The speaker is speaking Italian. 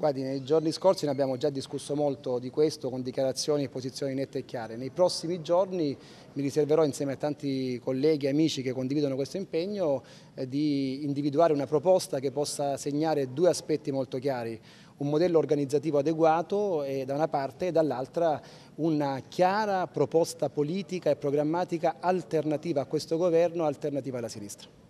Guardi, nei giorni scorsi ne abbiamo già discusso molto di questo con dichiarazioni e posizioni nette e chiare. Nei prossimi giorni mi riserverò insieme a tanti colleghi e amici che condividono questo impegno eh, di individuare una proposta che possa segnare due aspetti molto chiari un modello organizzativo adeguato e eh, da una parte e dall'altra una chiara proposta politica e programmatica alternativa a questo governo, alternativa alla sinistra.